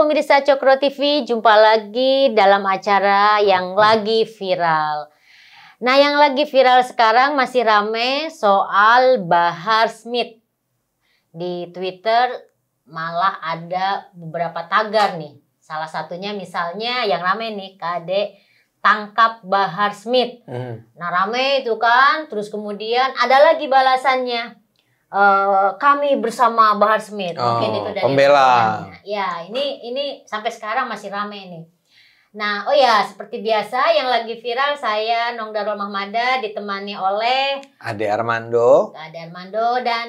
pemirsa Cokro TV, jumpa lagi dalam acara yang lagi viral. Nah, yang lagi viral sekarang masih rame soal Bahar Smith. Di Twitter malah ada beberapa tagar nih. Salah satunya misalnya yang rame nih KD tangkap Bahar Smith. Hmm. Nah, rame itu kan. Terus kemudian ada lagi balasannya Eh, kami bersama Bahar Smith oh, mungkin itu dari pembela ya ini ini sampai sekarang masih rame nih nah oh ya seperti biasa yang lagi viral saya Nong Darul Mahmada ditemani oleh Ade Armando Ade Armando dan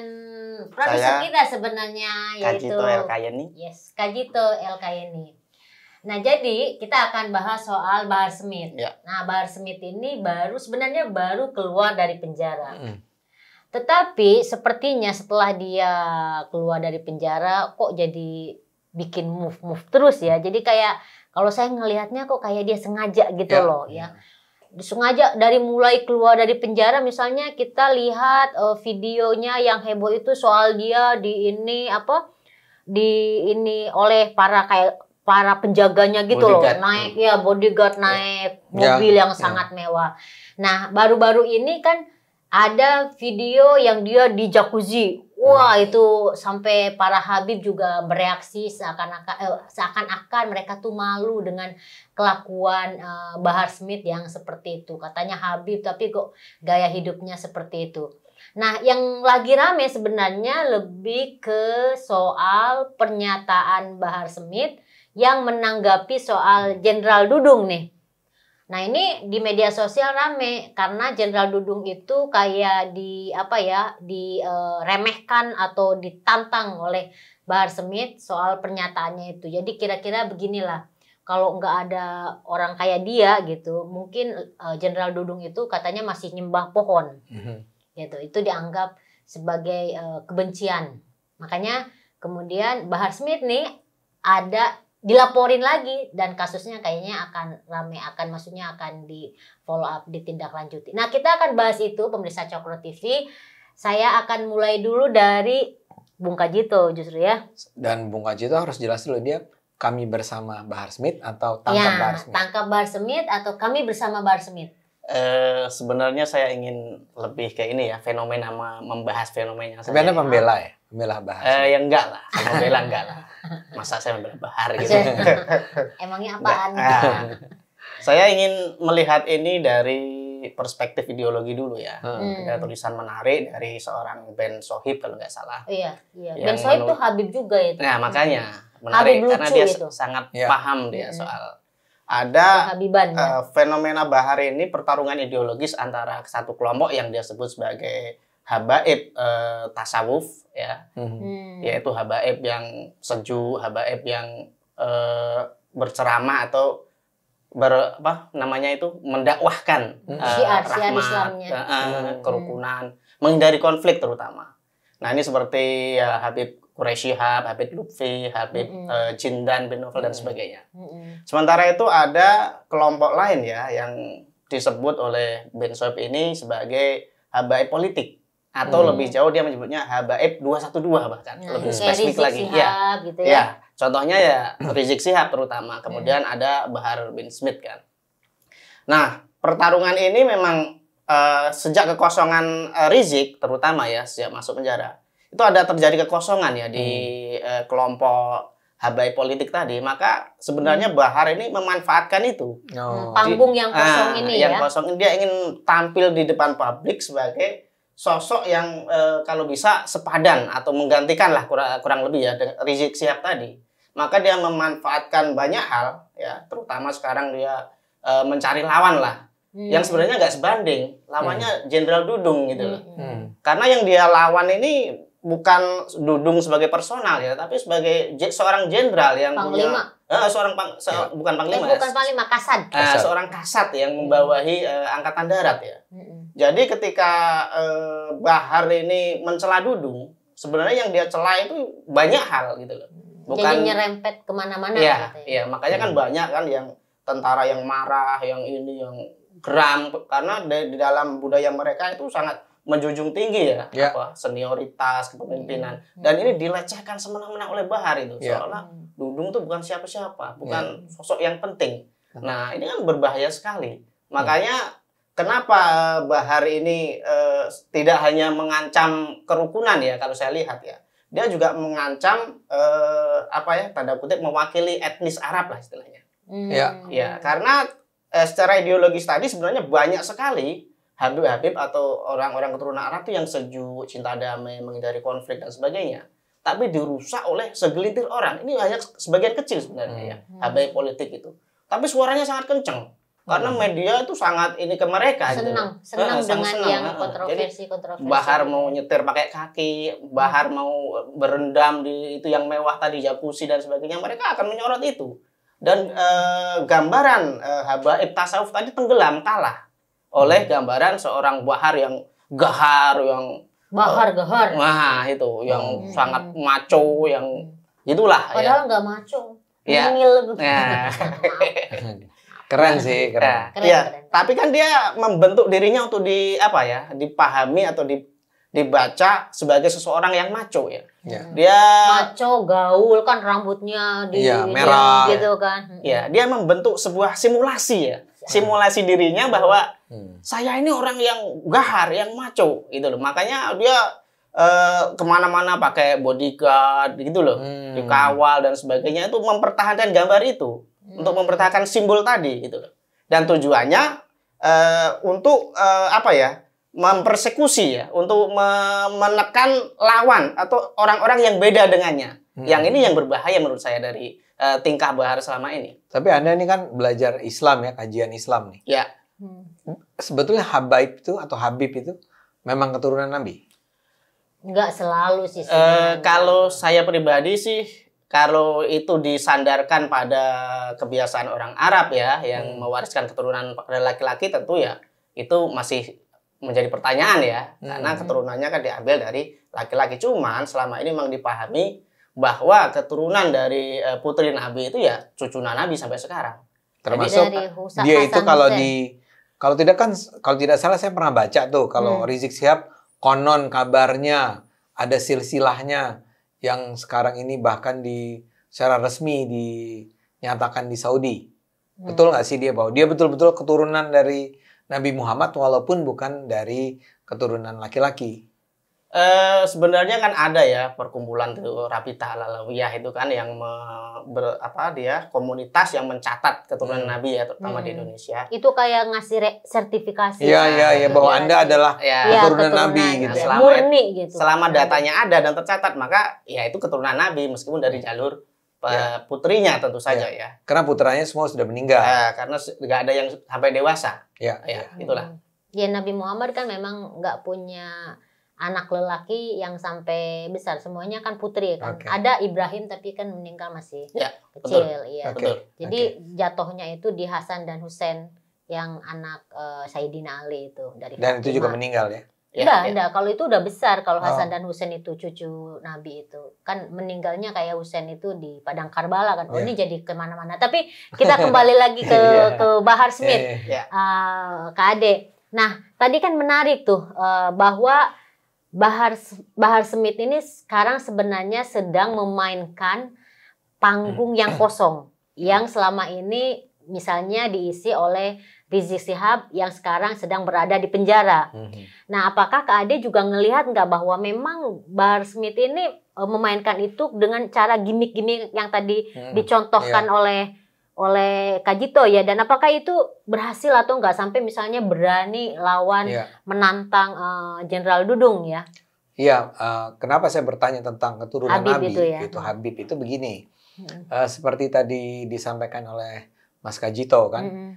produser kita sebenarnya yaitu Kajito El Kayeni yes Kajito El Kayeni Nah, jadi kita akan bahas soal Bahar Smith. Ya. Nah, Bahar Smith ini baru sebenarnya baru keluar dari penjara. Mm tetapi sepertinya setelah dia keluar dari penjara kok jadi bikin move-move terus ya. Jadi kayak kalau saya ngelihatnya kok kayak dia sengaja gitu ya. loh ya. ya. Sengaja dari mulai keluar dari penjara misalnya kita lihat uh, videonya yang heboh itu soal dia di ini apa di ini oleh para kayak para penjaganya gitu bodyguard. loh naik ya bodyguard ya. naik ya. mobil yang ya. sangat mewah. Nah, baru-baru ini kan ada video yang dia di jacuzzi. Wah hmm. itu sampai para Habib juga bereaksi eh, seakan-akan eh, seakan mereka tuh malu dengan kelakuan eh, Bahar Smith yang seperti itu. Katanya Habib tapi kok gaya hidupnya seperti itu. Nah, yang lagi rame sebenarnya lebih ke soal pernyataan Bahar Smith yang menanggapi soal Jenderal Dudung nih. Nah ini di media sosial rame karena Jenderal Dudung itu kayak di apa ya diremehkan eh, atau ditantang oleh Bahar Smith soal pernyataannya itu. Jadi kira-kira beginilah kalau nggak ada orang kayak dia gitu mungkin eh, Jenderal uh, Dudung itu katanya masih nyembah pohon mm-hmm. gitu itu dianggap sebagai uh, kebencian. Makanya kemudian Bahar Smith nih ada dilaporin lagi dan kasusnya kayaknya akan rame akan maksudnya akan di follow up ditindaklanjuti. Nah, kita akan bahas itu pemirsa Cokro TV. Saya akan mulai dulu dari Bung Kajito justru ya. Dan Bung Kajito harus jelas dulu dia kami bersama Bahar Smith atau tangkap ya, Bahar Smith. Tangkap Bahar Smith atau kami bersama Bahar Smith. Eh, sebenarnya saya ingin lebih ke ini ya fenomena membahas fenomena. Sebenarnya pembela ya Membela Bahar. Eh, yang enggak lah. Sama membela enggak lah. Masa saya membela Bahar gitu. Emangnya apaan? Nah, saya ingin melihat ini dari perspektif ideologi dulu ya. Hmm. Ada hmm. tulisan menarik dari seorang Ben Sohib kalau nggak salah. Iya, iya. Ben Sohib itu Habib juga itu. Nah, makanya hmm. menarik Habib karena dia itu. sangat ya. paham dia hmm. soal ada Habiban, uh, fenomena bahar ini pertarungan ideologis antara satu kelompok yang dia sebut sebagai habaib e, tasawuf ya hmm. hmm. yaitu habaib yang sejuk habaib yang e, berceramah atau ber apa namanya itu mendakwahkan hmm. uh, rahmat, Islamnya. Uh, uh, kerukunan, hmm. menghindari konflik terutama. Nah ini seperti ya, Habib Quraisy Habib Lutfi, Habib hmm. uh, Jindan bin Novel dan hmm. sebagainya. Hmm. Sementara itu ada kelompok lain ya yang disebut oleh Ben Soeb ini sebagai habaib politik atau hmm. lebih jauh dia menyebutnya habaib 212 bahkan nah, lebih spesifik lagi ya gitu ya. ya contohnya ya Rizik Sihab terutama hmm. kemudian ada Bahar bin Smith kan nah pertarungan ini memang uh, sejak kekosongan uh, Rizik terutama ya sejak masuk penjara itu ada terjadi kekosongan ya di hmm. uh, kelompok habai politik tadi maka sebenarnya hmm. Bahar ini memanfaatkan itu oh. Hmm, panggung yang kosong uh, ini yang ya yang kosong ini dia ingin tampil di depan publik sebagai sosok yang e, kalau bisa sepadan atau menggantikan lah kurang, kurang lebih ya Rizik siap tadi. Maka dia memanfaatkan banyak hal ya, terutama sekarang dia e, mencari lawan lah. Hmm. Yang sebenarnya nggak sebanding, lawannya hmm. Jenderal hmm. Dudung gitu hmm. Hmm. Karena yang dia lawan ini bukan Dudung sebagai personal ya, tapi sebagai seorang jenderal yang Panglima. punya Uh, seorang pang, se ya. bukan panglima. Eh, bukan panglima kasat. Uh, kasat. seorang kasat yang membawahi uh, angkatan darat ya. Hmm. Jadi ketika uh, Bahar ini mencela Dudung, sebenarnya yang dia celah itu banyak hal gitu loh. Bukan, Jadi nyerempet kemana-mana. Iya, gitu ya. Iya, makanya Makanya hmm. kan banyak kan yang tentara yang marah, yang ini, yang geram karena di dalam budaya mereka itu sangat menjunjung tinggi ya yeah. apa senioritas kepemimpinan iya. hmm. dan ini dilecehkan semena-mena oleh Bahar itu yeah. seolah hmm. Dudung tuh bukan siapa-siapa ya. bukan yeah. sosok yang penting ya. nah ini kan berbahaya sekali ya. makanya kenapa Bahar ini eh, tidak hanya mengancam kerukunan ya kalau saya lihat ya dia juga mengancam eh, apa ya tanda kutip mewakili etnis Arab lah istilahnya. Mm. Ya. ya, karena eh, secara ideologis tadi sebenarnya banyak sekali Habib Habib atau orang-orang keturunan Arab itu yang sejuk, cinta damai, menghindari konflik dan sebagainya. Tapi dirusak oleh segelintir orang. Ini hanya sebagian kecil sebenarnya ya, hmm. Habib politik itu. Tapi suaranya sangat kencang karena hmm. media itu sangat ini ke mereka senang gitu. senang dengan yang kontroversi kontroversi kontroversi bahar mau nyetir pakai kaki bahar hmm. mau berendam di itu yang mewah tadi jacuzzi dan sebagainya mereka akan menyorot itu dan eh, gambaran eh, Habib tasawuf tadi tenggelam kalah oleh gambaran seorang bahar yang gahar yang bahar uh, gahar nah itu yang hmm. sangat maco yang hmm. itulah ya. padahal nggak ya. maco ya. Mungil. ya. keren sih ya. keren, keren, ya. keren tapi kan dia membentuk dirinya untuk di apa ya dipahami atau di dibaca sebagai seseorang yang maco ya. ya. Hmm. Dia maco gaul kan rambutnya di ya, merah gitu kan. Ya, dia membentuk sebuah simulasi ya simulasi dirinya bahwa hmm. saya ini orang yang gahar, yang maco gitu loh. Makanya dia eh, kemana-mana pakai bodyguard gitu loh, hmm. dikawal dan sebagainya itu mempertahankan gambar itu hmm. untuk mempertahankan simbol tadi gitu loh. Dan tujuannya eh, untuk eh, apa ya? mempersekusi ya untuk menekan lawan atau orang-orang yang beda dengannya. Hmm. Yang ini yang berbahaya menurut saya dari uh, tingkah Bahar selama ini. Tapi Anda ini kan belajar Islam ya, kajian Islam nih. Ya. Hmm. Sebetulnya Habib itu atau Habib itu memang keturunan Nabi? Enggak selalu sih. Uh, kalau saya pribadi sih kalau itu disandarkan pada kebiasaan orang Arab ya yang hmm. mewariskan keturunan pada laki-laki tentu ya itu masih menjadi pertanyaan ya hmm. karena keturunannya kan diambil dari laki-laki cuman selama ini memang dipahami bahwa keturunan dari eh, putri Nabi itu ya cucu Nabi sampai sekarang. Termasuk dia itu kalau di kalau tidak kan kalau tidak salah saya pernah baca tuh kalau hmm. Rizik Sihab konon kabarnya ada silsilahnya yang sekarang ini bahkan di secara resmi dinyatakan di Saudi. Hmm. Betul nggak sih dia bahwa dia betul-betul keturunan dari Nabi Muhammad walaupun bukan dari keturunan laki-laki. Eh, sebenarnya kan ada ya perkumpulan itu Rabita Alalawiyah itu kan yang me, ber, apa dia komunitas yang mencatat keturunan hmm. nabi ya terutama hmm. di Indonesia. Itu kayak ngasih re, sertifikasi. Iya iya iya bahwa ya, Anda adalah ya, keturunan, keturunan nabi gitu. Ya. selama, Murni gitu. Selama datanya ada dan tercatat maka ya itu keturunan nabi meskipun dari iya. jalur ya. putrinya tentu iya. saja ya. ya. Karena putranya semua sudah meninggal. Ya, karena nggak ada yang sampai dewasa. Ya, ya, ya. itulah. Hmm. Ya Nabi Muhammad kan memang nggak punya anak lelaki yang sampai besar semuanya kan putri kan okay. ada Ibrahim tapi kan meninggal masih ya, kecil betul. ya okay. jadi okay. jatuhnya itu di Hasan dan Husain yang anak uh, Saidina Ali itu dari dan Fatima. itu juga meninggal ya? Iya, ya Ya, enggak, ya. Kalau itu udah besar. Kalau oh. Hasan dan Husain itu cucu Nabi itu. Kan meninggalnya kayak Husain itu di Padang Karbala kan. Oh yeah. ini jadi kemana-mana. Tapi kita kembali lagi ke yeah. ke Bahar Smith. yeah. Iya, iya. ya. Uh, Kak Ade. Nah, tadi kan menarik tuh uh, bahwa Bahar Bahar Smith ini sekarang sebenarnya sedang memainkan panggung yang kosong yang selama ini misalnya diisi oleh Rizik Sihab yang sekarang sedang berada di penjara. Mhm. Nah, apakah Ade juga ngelihat nggak bahwa memang Bahar Smith ini e, memainkan itu dengan cara gimmick-gimmick yang tadi mhm. dicontohkan iya. oleh oleh Kajito ya dan apakah itu berhasil atau enggak sampai misalnya berani lawan ya. menantang eh, Jenderal uh, Dudung ya? Iya, uh, kenapa saya bertanya tentang keturunan Habib Nabi itu, ya. itu Habib itu begini. Hmm. Uh, seperti tadi disampaikan oleh Mas Kajito kan. Hmm.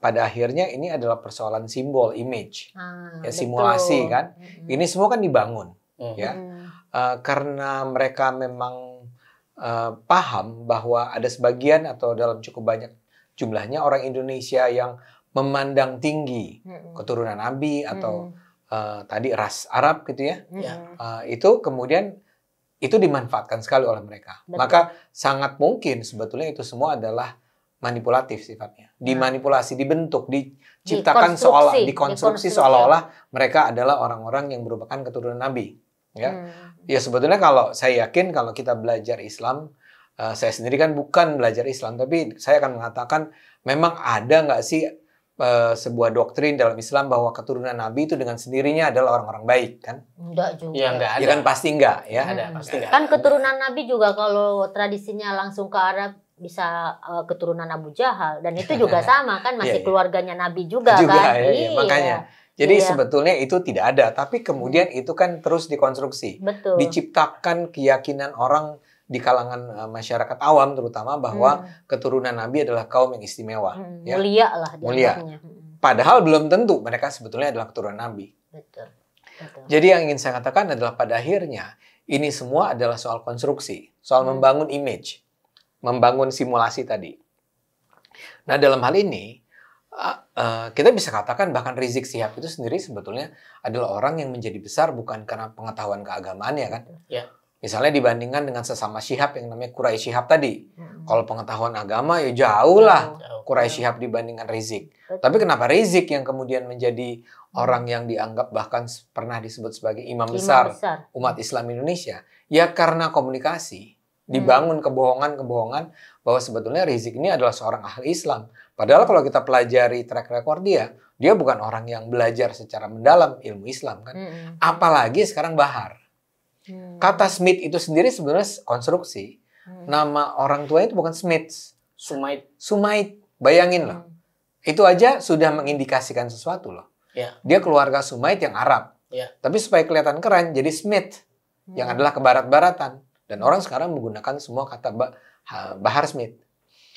Pada akhirnya ini adalah persoalan simbol, image. Ah, ya betul. simulasi kan. Hmm. Ini semua kan dibangun hmm. ya. Uh, karena mereka memang Eh, paham bahwa ada sebagian atau dalam cukup banyak jumlahnya orang Indonesia yang memandang tinggi keturunan Nabi atau hmm uh, tadi ras Arab gitu ya, hmm uh, itu kemudian itu dimanfaatkan sekali oleh mereka. Betul. Maka sangat mungkin sebetulnya itu semua adalah manipulatif sifatnya. Nah. Dimanipulasi, dibentuk, diciptakan seolah dikonstruksi, dikonstruksi seolah-olah mereka adalah orang-orang yang merupakan keturunan nabi ya. Hmm. Ya sebetulnya kalau saya yakin kalau kita belajar Islam, uh, saya sendiri kan bukan belajar Islam, tapi saya akan mengatakan memang ada nggak sih eh, sebuah doktrin dalam Islam bahwa keturunan Nabi itu dengan sendirinya adalah orang-orang baik kan? Enggak juga. Ya, enggak ya ada. ya kan pasti enggak ya. Hmm. Kan ada pasti enggak. Kan keturunan Nabi juga kalau tradisinya langsung ke Arab bisa uh, keturunan Abu Jahal dan itu juga sama kan masih yeah, iya. keluarganya Nabi juga, juga kan. Iya, iya. iya. Makanya jadi iya. sebetulnya itu tidak ada, tapi hmm. kemudian itu kan terus dikonstruksi. Betul. Diciptakan keyakinan orang di kalangan uh, masyarakat awam terutama bahwa hmm. keturunan nabi adalah kaum yang istimewa, hmm. ya. mulia lah mulia. Hmm. Padahal belum tentu mereka sebetulnya adalah keturunan nabi. Betul. Betul. Jadi yang ingin saya katakan adalah pada akhirnya ini semua adalah soal konstruksi, soal hmm. membangun image, membangun simulasi tadi. Nah, dalam hal ini Ah, eh, kita bisa katakan bahkan Rizik Sihab itu sendiri sebetulnya adalah orang yang menjadi besar bukan karena pengetahuan keagamaannya kan. Ya. Misalnya dibandingkan dengan sesama Sihab yang namanya Quraisy Sihab tadi. Hmm. Kalau pengetahuan agama ya jauh lah Kurai Quraisy iya. dibandingkan Rizik. Tapi kenapa Rizik yang kemudian menjadi hmm. orang yang dianggap bahkan pernah disebut sebagai imam, imam besar, besar umat hmm. Islam Indonesia? Ya karena komunikasi hmm. dibangun kebohongan-kebohongan bahwa sebetulnya Rizik ini adalah seorang ahli Islam, Padahal kalau kita pelajari track record dia, dia bukan orang yang belajar secara mendalam ilmu Islam kan. -hmm. Apalagi sekarang Bahar. Mm. Kata Smith itu sendiri sebenarnya konstruksi. Mm. Nama orang tua itu bukan Smith. Sumait. Sumait. Bayangin loh. Hmm. Itu aja sudah mengindikasikan sesuatu loh. Yeah. Dia keluarga Sumait yang Arab. Yeah. Tapi supaya kelihatan keren jadi Smith mm. yang hmm. adalah kebarat-baratan dan orang sekarang menggunakan semua kata Bahar Smith.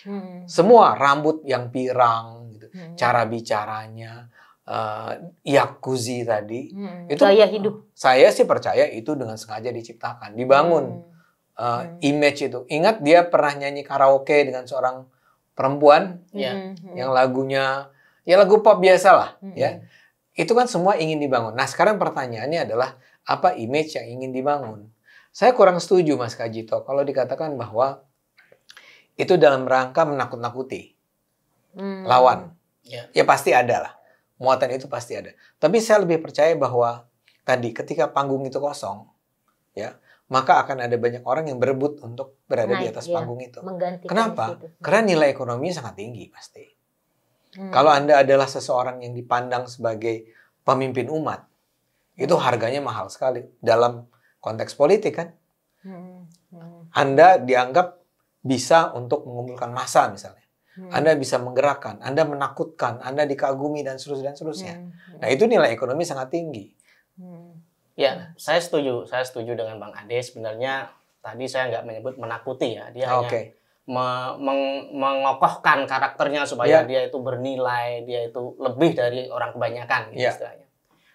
Hmm. Semua rambut yang pirang, gitu. hmm. cara bicaranya, uh, eh, yakuzi tadi, hmm. itu gaya hidup. Saya sih percaya itu dengan sengaja diciptakan, dibangun hmm. Uh, hmm. image itu. Ingat dia pernah nyanyi karaoke dengan seorang perempuan, ya. Iya. hmm. ya, hmm. yang lagunya ya lagu pop biasa lah, hmm. ya. Itu kan semua ingin dibangun. Nah sekarang pertanyaannya adalah apa image yang ingin dibangun? Saya kurang setuju Mas Kajito kalau dikatakan bahwa itu dalam rangka menakut-nakuti hmm. lawan. Yeah. Ya pasti ada lah. Muatan itu pasti ada. Tapi saya lebih percaya bahwa tadi ketika panggung itu kosong, ya maka akan ada banyak orang yang berebut untuk berada Naik, di atas iya. panggung itu. Mengganti Kenapa? Itu. Karena nilai ekonomi sangat tinggi pasti. Hmm. Kalau Anda adalah seseorang yang dipandang sebagai pemimpin umat, itu hmm. harganya mahal sekali dalam konteks politik kan. Hmm. Hmm. Anda dianggap bisa untuk mengumpulkan massa misalnya. Hmm. Anda bisa menggerakkan, Anda menakutkan, Anda dikagumi dan seterusnya dan seterusnya. Hmm, hmm. Nah, itu nilai ekonomi sangat tinggi. Hmm. Ya, saya setuju. Saya setuju dengan Bang Ade sebenarnya tadi saya nggak menyebut menakuti ya. Dia oh, hanya me meng mengokohkan karakternya supaya yeah. dia itu bernilai, dia itu lebih dari orang kebanyakan gitu ya. yeah. istilahnya.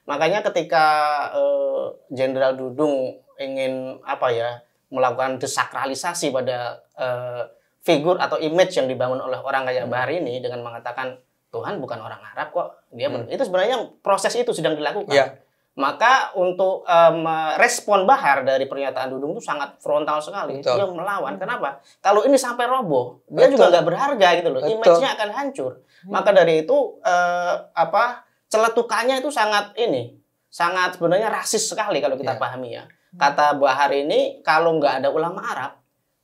Makanya ketika eh, Jenderal uh, Dudung ingin apa ya melakukan desakralisasi pada uh, figur atau image yang dibangun oleh orang kayak hmm. Bahar ini dengan mengatakan Tuhan bukan orang Arab kok dia hmm. itu sebenarnya proses itu sedang dilakukan yeah. maka untuk um, eh, respon Bahar dari pernyataan Dudung itu sangat frontal sekali Betul. dia melawan kenapa kalau ini sampai roboh dia Betul. juga nggak berharga gitu loh image-nya akan hancur hmm. maka dari itu uh, apa celetukannya itu sangat ini sangat sebenarnya rasis sekali kalau kita yeah. pahami ya Hmm. Kata Bahar ini kalau nggak ada ulama Arab,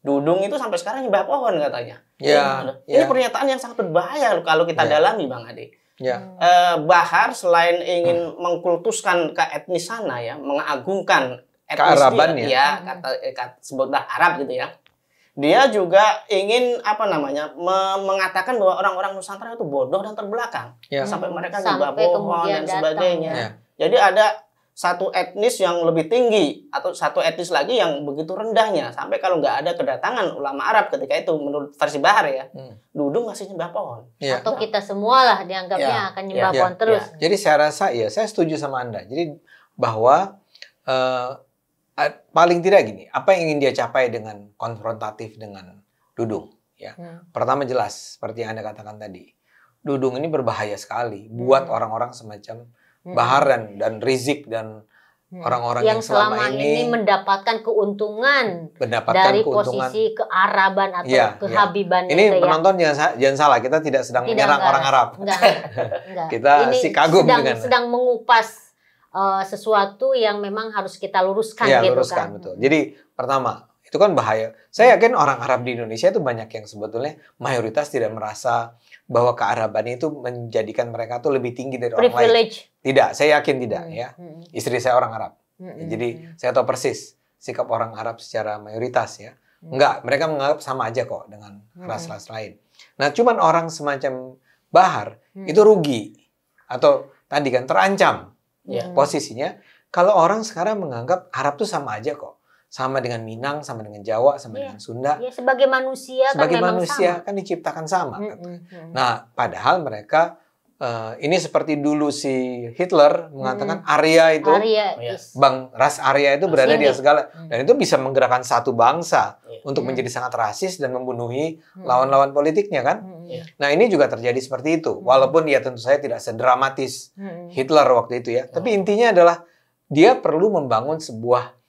Dudung itu sampai sekarang nyebab pohon katanya. Ya, iya, ya, ini pernyataan yang sangat berbahaya kalau kita ya. dalami Bang Ade. Ya. Eh, Bahar selain ingin hmm. mengkultuskan sana ya, mengagungkan kearaban ya, ya kata, eh, kata sebutlah Arab gitu ya. Dia juga ingin apa namanya me mengatakan bahwa orang-orang Nusantara itu bodoh dan terbelakang ya. sampai mereka nyebab pohon dan sebagainya. Ya. Jadi ada satu etnis yang lebih tinggi atau satu etnis lagi yang begitu rendahnya sampai kalau nggak ada kedatangan ulama Arab ketika itu menurut versi Bahar ya hmm. dudung masih nyembah pohon ya. atau kita semua lah dianggapnya ya. akan iya. nyembah ya. pohon ya. terus ya. jadi saya rasa ya saya setuju sama anda jadi bahwa uh, paling tidak gini apa yang ingin dia capai dengan konfrontatif dengan dudung ya hmm. pertama jelas seperti yang anda katakan tadi dudung ini berbahaya sekali buat hmm. orang-orang hmm. Orang -orang semacam Hmm. Bahar dan dan Rizik dan hmm. orang-orang yang, yang selama, selama ini, ini mendapatkan keuntungan mendapatkan dari keuntungan. posisi kearaban atau iya, iya. Gitu ya, kehabiban ya. ini itu penonton jangan, jangan salah kita tidak sedang tidak menyerang enggak, orang Arab enggak, enggak. kita ini si kagum sedang, dengan sedang mengupas uh, sesuatu yang memang harus kita luruskan ya, gitu luruskan, kan betul. jadi pertama itu kan bahaya. Saya hmm. yakin orang Arab di Indonesia itu banyak yang sebetulnya mayoritas tidak merasa bahwa kearaban itu menjadikan mereka tuh lebih tinggi dari orang lain. Tidak, saya yakin tidak hmm, ya. Hmm. Istri saya orang Arab. Ya, jadi saya tahu persis sikap orang Arab secara mayoritas ya. Enggak, mereka menganggap sama aja kok dengan ras-ras lain. Nah, cuman orang semacam Bahar itu rugi atau tadi kan terancam ya. posisinya kalau orang sekarang menganggap Arab tuh sama aja kok sama dengan Minang, sama dengan Jawa, sama yeah. dengan Sunda. Yeah, sebagai manusia kan sebagai kan manusia sama. kan diciptakan sama. Mm -hmm. Nah, padahal mereka uh, ini seperti dulu si Hitler mengatakan hmm. Arya itu, Arya, oh, yes. Iya. bang ras Arya itu berada ini. di segala, mm. dan itu bisa menggerakkan satu bangsa yeah. untuk hmm. menjadi sangat rasis dan membunuhi mm. lawan-lawan politiknya kan. Hmm. Nah ini juga terjadi seperti itu, mm. walaupun ya tentu saya tidak sedramatis hmm. Hitler waktu itu ya, -hmm. tapi oh. intinya adalah dia perlu membangun sebuah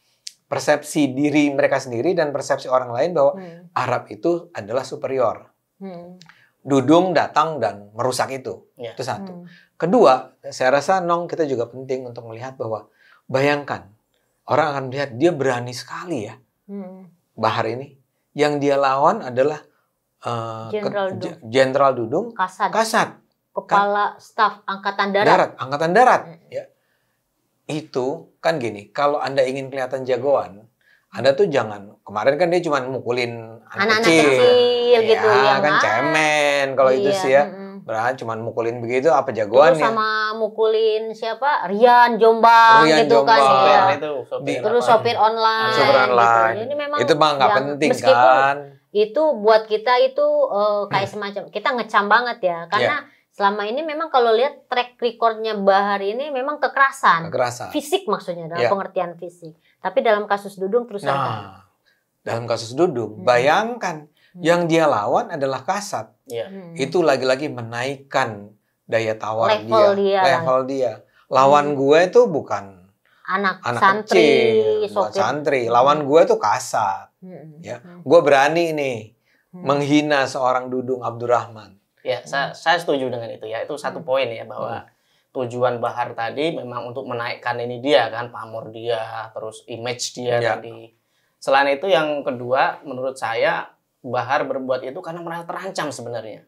persepsi diri mereka sendiri dan persepsi orang lain bahwa hmm. Arab itu adalah superior. Hmm. Dudung datang dan merusak itu. Ya. Itu satu. Hmm. Kedua, saya rasa Nong kita juga penting untuk melihat bahwa bayangkan orang akan melihat dia berani sekali ya. Hmm. Bahar ini yang dia lawan adalah eh, Jenderal uh, Dudung, Dudung Kasat. Kasat. Kepala kan? Staf Angkatan Darat. Darat, Angkatan Darat. Hmm. Ya itu kan gini, kalau Anda ingin kelihatan jagoan, Anda tuh jangan kemarin kan dia cuma mukulin anak, anak kecil, kecil ya, gitu ya kan cemen kalau iya, itu sih ya. Mm Berarti cuma mukulin begitu apa jagoan ya? sama mukulin siapa? Rian Jombang Rian gitu kan, Jombang. kan. Iya. Itu, sopir Di, terus sopir online. Sopir gitu. online. Gitu. Ini memang itu mah nggak penting meskipun, kan itu buat kita itu uh, kayak hmm. semacam kita ngecam banget ya karena yeah. selama ini memang kalau lihat track recordnya Bahar ini memang kekerasan, kekerasan. fisik maksudnya dalam yeah. pengertian fisik tapi dalam kasus Dudung terus nah dalam kasus Dudung hmm. bayangkan hmm. yang dia lawan adalah kasat yeah. hmm. itu lagi-lagi menaikkan daya tawar level dia, dia level dia lawan hmm. gue itu bukan anak, anak santri kecil, santri lawan gue itu kasat Ya, mm. gue berani nih hmm. menghina seorang Dudung Abdurrahman. Ya, hmm. saya, saya setuju dengan itu ya. Itu satu mm. poin ya bahwa hmm. tujuan Bahar tadi memang untuk menaikkan ini dia kan, pamor dia, terus image dia ya. tadi. Selain itu yang kedua, menurut saya Bahar berbuat itu karena merasa terancam sebenarnya.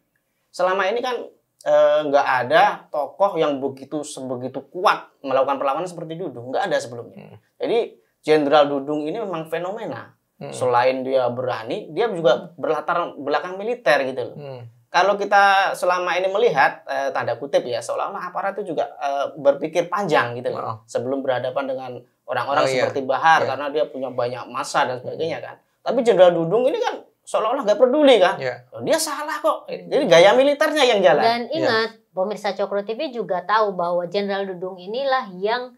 Selama ini kan eh, nggak e, ada tokoh yang begitu sebegitu kuat melakukan perlawanan seperti Dudung, nggak ada sebelumnya. Hmm. Jadi Jenderal Dudung ini memang fenomena Hmm. Selain dia berani, dia juga hmm. berlatar belakang militer gitu loh. Hmm. Kalau kita selama ini melihat eh, tanda kutip ya seolah-olah aparat itu juga eh, berpikir panjang gitu loh oh. sebelum berhadapan dengan orang-orang oh, iya. seperti iya. Bahar yeah. karena dia punya banyak masa dan hmm. sebagainya kan. Tapi Jenderal Dudung ini kan seolah-olah nggak peduli kan. Yeah. dia salah kok. Jadi gaya militernya yang jalan. Dan iya. ingat, yeah. pemirsa Cokro TV juga tahu bahwa Jenderal Dudung inilah yang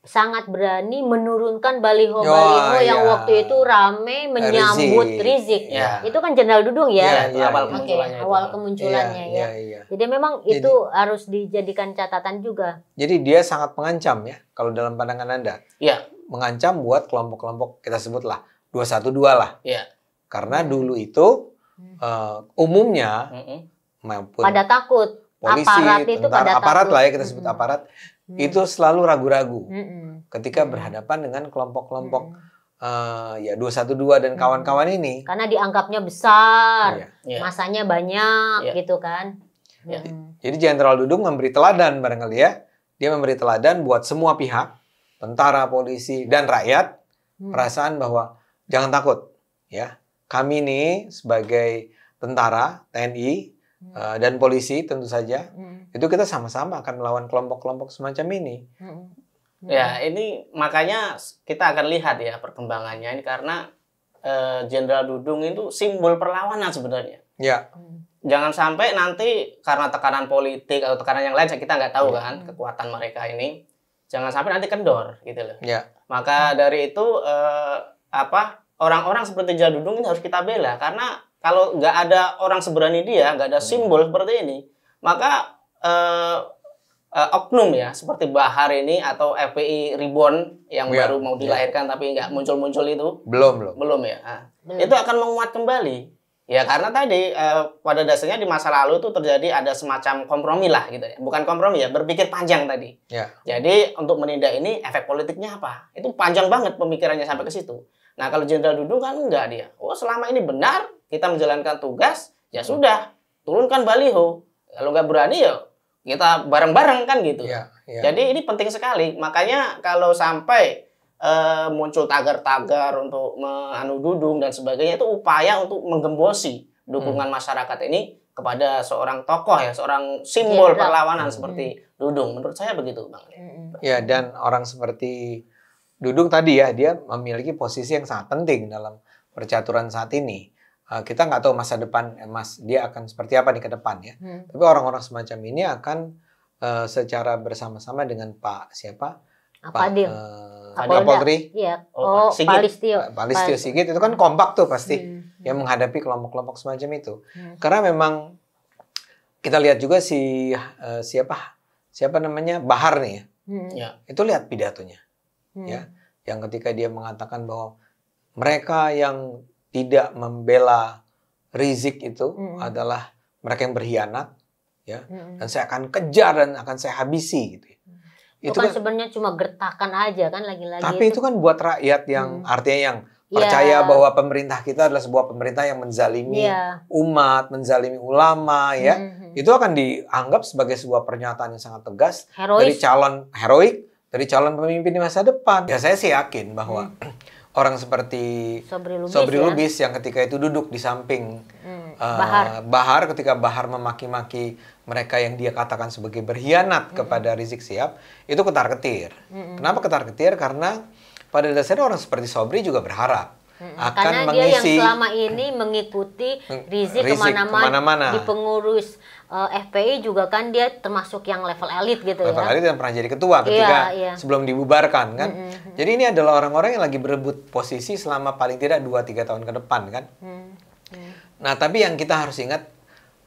sangat berani menurunkan baliho-baliho oh, yang yeah. waktu itu rame menyambut Rizik. Rizik. Iya. Nah, itu kan Jenderal Dudung ya. Yeah, iya, iya, awal kemunculannya. Okay, awal kemunculannya ya. Jadi memang jadi, itu harus dijadikan catatan juga. Jadi dia sangat mengancam ya kalau dalam pandangan Anda. Iya. Mengancam buat kelompok-kelompok kita sebutlah dua satu dua lah. Iya. Karena hmm. dulu itu uh, umumnya mm -hmm. maupun pada takut polisi, aparat itu tentara, pada aparat takut. lah ya kita sebut hmm. aparat yeah. Hmm. itu selalu ragu-ragu hmm. ketika berhadapan dengan kelompok-kelompok hmm. Uh, ya 212 dan hmm. kawan-kawan hmm. ini karena dianggapnya besar, Yeah. Iya. masanya banyak yeah. gitu kan. yeah. Hmm. Jadi Jenderal Dudung memberi teladan barangkali ya. Dia memberi teladan buat semua pihak, tentara, polisi dan rakyat hmm. perasaan bahwa jangan takut ya. Kami ini sebagai tentara TNI uh, dan polisi tentu saja hmm. itu kita sama-sama akan melawan kelompok-kelompok semacam ini hmm. ya ini makanya kita akan lihat ya perkembangannya ini karena eh, Jenderal uh, Dudung itu simbol perlawanan sebenarnya ya hmm. jangan sampai nanti karena tekanan politik atau tekanan yang lain kita nggak tahu hmm. kan kekuatan mereka ini jangan sampai nanti kendor gitu loh ya maka dari itu uh, apa orang-orang seperti Jenderal Dudung ini harus kita bela karena kalau nggak ada orang seberani dia, nggak ada simbol seperti ini, maka eh, eh, oknum ya seperti Bahar ini atau FPI Reborn yang Ya, baru mau ya. dilahirkan tapi nggak muncul-muncul itu, Belum, belum. belum ya. nah, Belum. Itu akan menguat kembali. Ya karena tadi eh, pada dasarnya di masa lalu itu terjadi ada semacam kompromi lah gitu ya. Bukan kompromi ya, berpikir panjang tadi. Ya. Jadi untuk menindak ini efek politiknya apa? Itu panjang banget pemikirannya sampai ke situ. Nah kalau Jenderal Dudung kan enggak dia. Oh selama ini benar, kita menjalankan tugas, ya sudah, turunkan baliho. Kalau nggak berani ya kita bareng-bareng kan gitu. Ya, ya. Jadi ini penting sekali. Makanya kalau sampai uh, muncul tagar-tagar untuk menganu dudung dan sebagainya itu upaya untuk menggembosi dukungan hmm. masyarakat ini kepada seorang tokoh ya, seorang simbol iya, perlawanan hmm. seperti Dudung. Menurut saya begitu, Bang. Hmm. Ya, dan orang seperti Dudung tadi ya, dia memiliki posisi yang sangat penting dalam percaturan saat ini. Eh, kita nggak tahu masa depan emas eh, dia akan seperti apa nih ke depan ya. Hmm. Tapi orang-orang semacam ini akan uh, secara bersama-sama dengan Pak siapa? Apa Pak Adil. Uh, Kapolda. Kapolri. Iya. Oh, oh Sigit. Pak Listio itu kan kompak tuh pasti hmm, hmm. yang menghadapi kelompok-kelompok semacam itu. Hmm. Karena memang kita lihat juga si uh, siapa siapa namanya Bahar nih ya. Hmm. ya. Itu lihat pidatonya. Hmm. Ya. Yang ketika dia mengatakan bahwa mereka yang tidak membela Rizik itu mm. adalah mereka yang berkhianat ya mm. dan saya akan kejar dan akan saya habisi gitu. Ya. Itu, kan, kan, sebenarnya cuma gertakan aja kan lagi-lagi. Tapi itu, itu kan buat rakyat yang mm. artinya yang iya. percaya yeah. bahwa pemerintah kita adalah sebuah pemerintah yang menzalimi yeah. umat, menzalimi ulama ya. hmm Itu akan dianggap sebagai sebuah pernyataan yang sangat tegas heroik. dari calon heroik, dari calon pemimpin di masa depan. Ya saya sih yakin bahwa mm orang seperti Sobri Lubis, Sobri ya? yang ketika itu duduk di samping hmm, uh, Bahar. ketika Bahar memaki-maki mereka yang dia katakan sebagai berkhianat hmm. kepada Rizik Siap itu ketar-ketir. Hmm. Kenapa ketar-ketir? Karena pada dasarnya orang seperti Sobri juga berharap hmm. akan Karena mengisi, dia yang selama ini mengikuti Rizik, Rizik kemana-mana kemana di pengurus uh, eh, FPI juga kan dia termasuk yang level elit gitu level ya. Level elit yang pernah jadi ketua iya, ketika iya, iya. sebelum dibubarkan kan. Mm -hmm. Jadi ini adalah orang-orang yang lagi berebut posisi selama paling tidak 2-3 tahun ke depan kan. Mm -hmm. Nah tapi yang kita harus ingat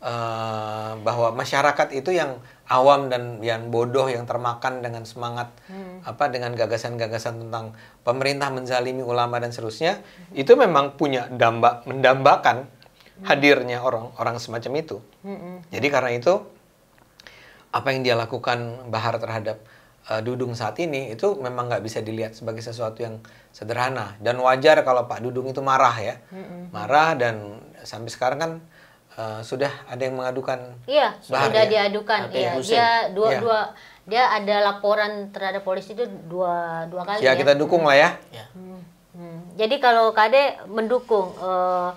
uh, bahwa masyarakat itu yang awam dan yang bodoh yang termakan dengan semangat hmm. apa dengan gagasan-gagasan tentang pemerintah menzalimi ulama dan seterusnya itu memang punya dampak mendambakan hadirnya orang-orang semacam itu. Mm-hmm. Jadi karena itu apa yang dia lakukan Bahar terhadap uh, Dudung saat ini itu memang nggak bisa dilihat sebagai sesuatu yang sederhana dan wajar kalau Pak Dudung itu marah ya, mm-hmm. marah dan sampai sekarang kan uh, sudah ada yang mengadukan. Iya, Bahar, sudah ya? diadukan. Iya, dia dua iya. dua dia ada laporan terhadap polisi itu dua dua kali. Ya, ya. kita dukung lah ya. Hmm. Hmm. Jadi kalau Kade mendukung. Uh,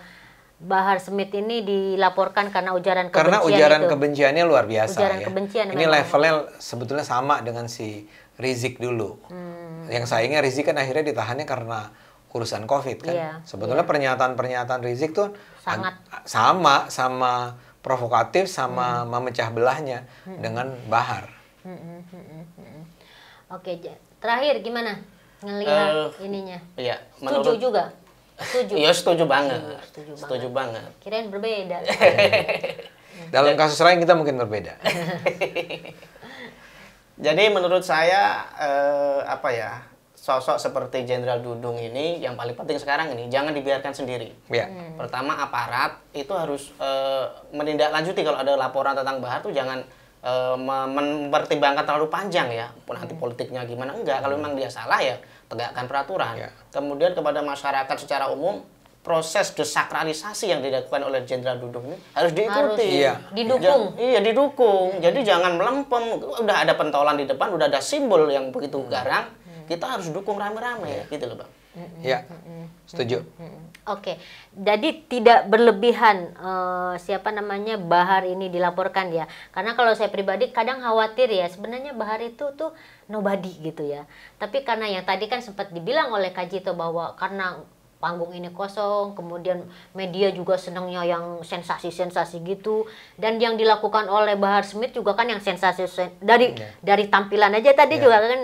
Bahar Smith ini dilaporkan karena ujaran kebencian Karena ujaran itu. kebenciannya luar biasa ujaran ya. Kebencian ini memang. levelnya sebetulnya sama dengan si Rizik dulu. Hmm. Yang sayangnya Rizik kan akhirnya ditahannya karena urusan Covid kan. Yeah, sebetulnya iya. pernyataan-pernyataan yeah. Rizik tuh sangat sama sama provokatif sama hmm. memecah belahnya hmm. dengan Bahar. Hmm, hmm, hmm, hmm. hmm. Oke, terakhir gimana ngelihat uh, ininya? Iya, menurut Setuju juga Setuju. Iya setuju iya, banget. Setuju, setuju, banget. banget. Kirain berbeda. Dalam kasus lain kita mungkin berbeda. Jadi menurut saya eh, apa ya sosok seperti Jenderal Dudung ini yang paling penting sekarang ini jangan dibiarkan sendiri. Ya. Hmm. Pertama aparat itu harus eh, menindaklanjuti kalau ada laporan tentang Bahar tuh jangan eh, mempertimbangkan terlalu panjang ya. Nanti hmm. politiknya gimana enggak. Kalau memang dia salah ya tegakkan peraturan. Ya. Kemudian kepada masyarakat secara umum proses desakralisasi yang dilakukan oleh Jenderal Dudung ini harus diikuti. Harus. Iya. Didukung. Ja, iya, didukung. Hmm. Jadi jangan melempem. Udah ada pentolan di depan, udah ada simbol yang begitu garang, hmm. kita harus dukung rame-rame yeah. gitu loh, Bang mm Ya, Mm-mm. setuju. Oke, okay. jadi tidak berlebihan uh, siapa namanya Bahar ini dilaporkan ya. Karena kalau saya pribadi kadang khawatir ya, sebenarnya Bahar itu tuh nobody gitu ya. Tapi karena yang tadi kan sempat dibilang oleh Kajito bahwa karena panggung ini kosong, kemudian media juga senangnya yang sensasi-sensasi gitu dan yang dilakukan oleh Bahar Smith juga kan yang sensasi sen dari yeah. dari tampilan aja tadi yeah. juga kan.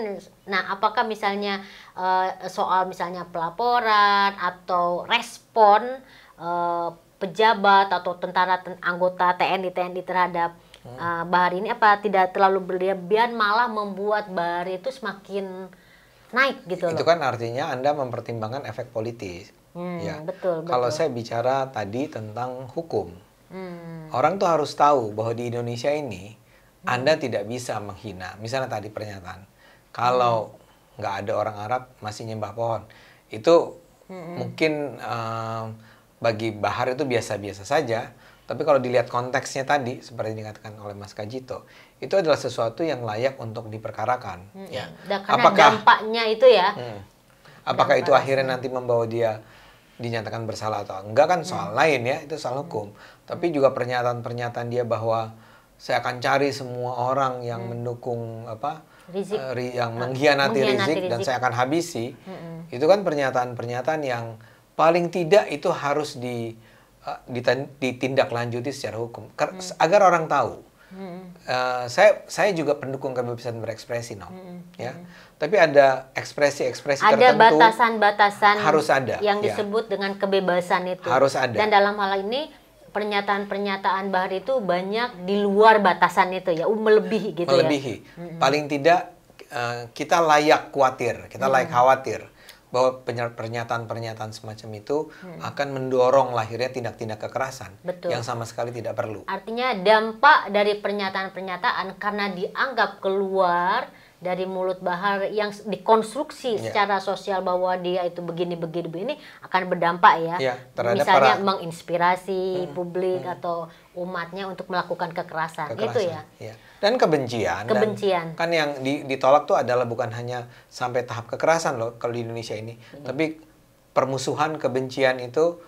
Nah, apakah misalnya uh, soal misalnya pelaporan atau respon uh, pejabat atau tentara anggota TNI TNI terhadap hmm. uh, Bahar ini apa tidak terlalu berlebihan malah membuat Bahar itu semakin naik gitu loh. Itu kan artinya Anda mempertimbangkan efek politis. Hmm, ya. Betul, betul. Kalau saya bicara tadi tentang hukum. Hmm. Orang tuh harus tahu bahwa di Indonesia ini hmm. Anda tidak bisa menghina. Misalnya tadi pernyataan, kalau hmm. nggak hmm. ada orang Arab masih nyembah pohon. Itu hmm. mungkin um, bagi Bahar itu biasa-biasa saja. Tapi kalau dilihat konteksnya tadi, seperti dikatakan oleh Mas Kajito, itu adalah sesuatu yang layak untuk diperkarakan. Hmm. Ya. Karena apakah dampaknya itu ya? Hmm, apakah itu akhirnya nanti membawa dia dinyatakan bersalah atau enggak kan soal hmm. lain ya, itu soal hukum. Hmm. Tapi juga pernyataan-pernyataan dia bahwa saya akan cari semua orang yang hmm. mendukung apa Rizik. Uh, yang ah, mengkhianati, mengkhianati Rizik, Rizik dan saya akan habisi. Hmm. Itu kan pernyataan-pernyataan yang paling tidak itu harus di uh, ditindaklanjuti secara hukum Ker, hmm. agar orang tahu Mm. Uh, saya saya juga pendukung kebebasan berekspresi, no, Mm. ya. Mm. Tapi ada ekspresi-ekspresi tertentu. Ada batasan-batasan harus ada yang ya. disebut dengan kebebasan itu. Harus ada. Dan dalam hal ini pernyataan-pernyataan Bahar itu banyak di luar batasan itu ya, um, melebihi gitu melebihi. ya. Melebihi. Hmm. hmm. Paling tidak uh, kita layak hmm. khawatir, kita mm. layak khawatir bahwa pernyataan-pernyataan semacam itu hmm. akan mendorong lahirnya tindak-tindak kekerasan Betul. yang sama sekali tidak perlu. Artinya dampak dari pernyataan-pernyataan karena dianggap keluar dari mulut Bahar yang dikonstruksi yeah. secara sosial bahwa dia itu begini begini begini akan berdampak ya, yeah, ya, misalnya para... menginspirasi hmm. publik hmm. atau umatnya untuk melakukan kekerasan, gitu kekerasan. gitu ya. ya. Dan kebencian. Kebencian. Dan kan yang di, ditolak tuh adalah bukan hanya sampai tahap kekerasan loh kalau di Indonesia ini, hmm. tapi permusuhan kebencian itu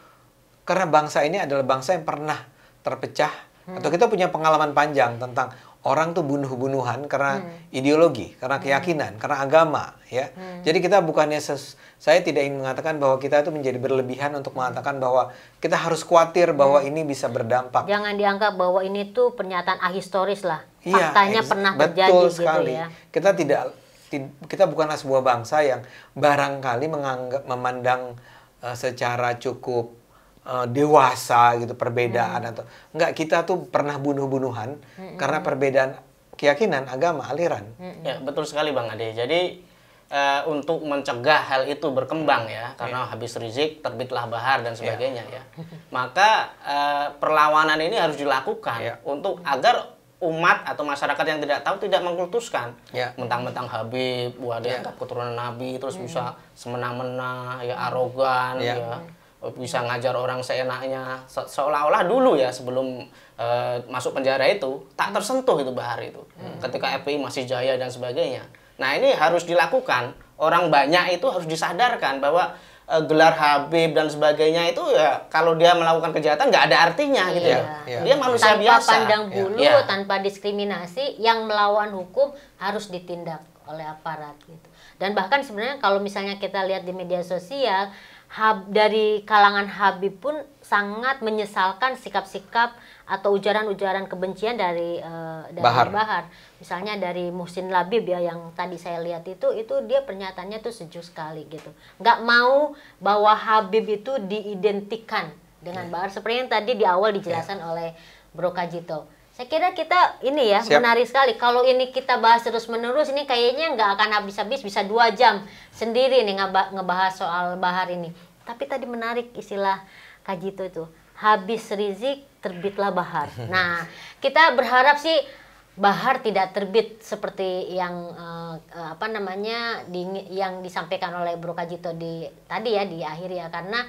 karena bangsa ini adalah bangsa yang pernah terpecah hmm. atau kita punya pengalaman panjang tentang orang tuh bunuh-bunuhan karena hmm. ideologi, karena hmm. keyakinan, hmm. karena agama, ya. Hmm. Jadi kita bukannya saya tidak ingin mengatakan bahwa kita itu menjadi berlebihan untuk hmm. mengatakan bahwa kita harus khawatir bahwa hmm. ini bisa berdampak. Jangan dianggap bahwa ini tuh pernyataan ahistoris lah. Iya, Faktanya ya, pernah betul terjadi gitu sekali. gitu ya. Kita tidak kita bukanlah sebuah bangsa yang barangkali menganggap memandang uh, secara cukup uh, dewasa gitu perbedaan hmm. atau enggak kita tuh pernah bunuh-bunuhan hmm. karena perbedaan keyakinan, agama, aliran. Hmm. Ya, betul sekali Bang Ade. Jadi uh, untuk mencegah hal itu berkembang ya, hmm. karena yeah. habis Rizik terbitlah Bahar dan iya. sebagainya yeah. ya. Maka uh, perlawanan ini harus dilakukan yeah. untuk agar umat atau masyarakat yang tidak tahu tidak mengkultuskan ya mentang-mentang Habib, wah dia yeah. keturunan Nabi terus hmm. bisa semena-mena ya arogan yeah. ya bisa ngajar orang seenaknya Se seolah-olah dulu ya sebelum uh, masuk penjara itu tak tersentuh itu bahar itu hmm. ketika FPI masih jaya dan sebagainya nah ini harus dilakukan orang banyak itu harus disadarkan bahwa uh, gelar Habib dan sebagainya itu ya kalau dia melakukan kejahatan nggak ada artinya iya. gitu ya iya. dia manusia tanpa biasa tanpa pandang iya. bulu iya. tanpa diskriminasi yang melawan hukum harus ditindak oleh aparat gitu dan bahkan sebenarnya kalau misalnya kita lihat di media sosial Hab, dari kalangan Habib pun sangat menyesalkan sikap-sikap atau ujaran-ujaran kebencian dari uh, dari Bahar. Bahar. Misalnya dari Muhsin Labib ya yang tadi saya lihat itu itu dia pernyataannya tuh sejuk sekali gitu. Nggak mau bahwa Habib itu diidentikan dengan iya. Bahar seperti yang tadi di awal iya. dijelaskan yeah. oleh Bro Kajito. Saya kira kita ini ya Siap. menarik sekali. Kalau ini kita bahas terus menerus ini kayaknya nggak akan habis-habis bisa dua jam sendiri nih ngebahas soal bahar ini. Tapi tadi menarik istilah Kajito itu habis rizik terbitlah bahar. Nah kita berharap sih bahar tidak terbit seperti yang eh, eh apa namanya di, yang disampaikan oleh Bro Kajito di tadi ya di akhir ya karena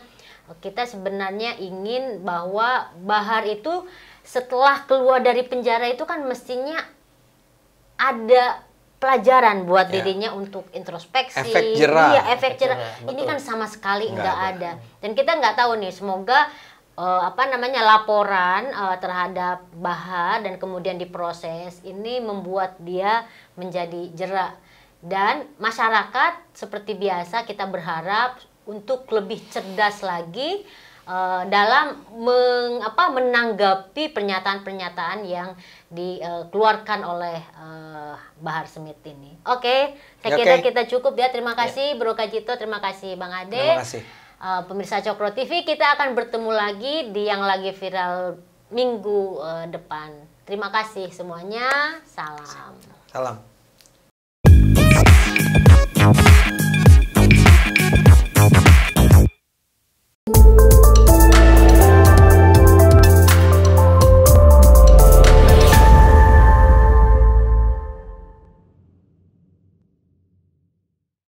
kita sebenarnya ingin bahwa bahar itu setelah keluar dari penjara itu kan mestinya ada pelajaran buat yeah. dirinya untuk introspeksi. Efek jerah. Iya, efek jerah. Betul. Ini kan sama sekali nggak ada. Dan kita nggak tahu nih, semoga uh, apa namanya laporan uh, terhadap bahar dan kemudian diproses ini membuat dia menjadi jerak. Dan masyarakat seperti biasa kita berharap untuk lebih cerdas lagi Eh, dalam meng, apa, menanggapi pernyataan-pernyataan yang dikeluarkan uh, oleh uh, Bahar Smith ini. Oke, okay, saya okay. kira kita cukup ya. Terima ya. kasih yeah. Bro Kajito, terima kasih Bang Ade. Terima kasih. Uh, pemirsa Cokro TV, kita akan bertemu lagi di yang lagi viral minggu uh, depan. Terima kasih semuanya. Salam. Salam.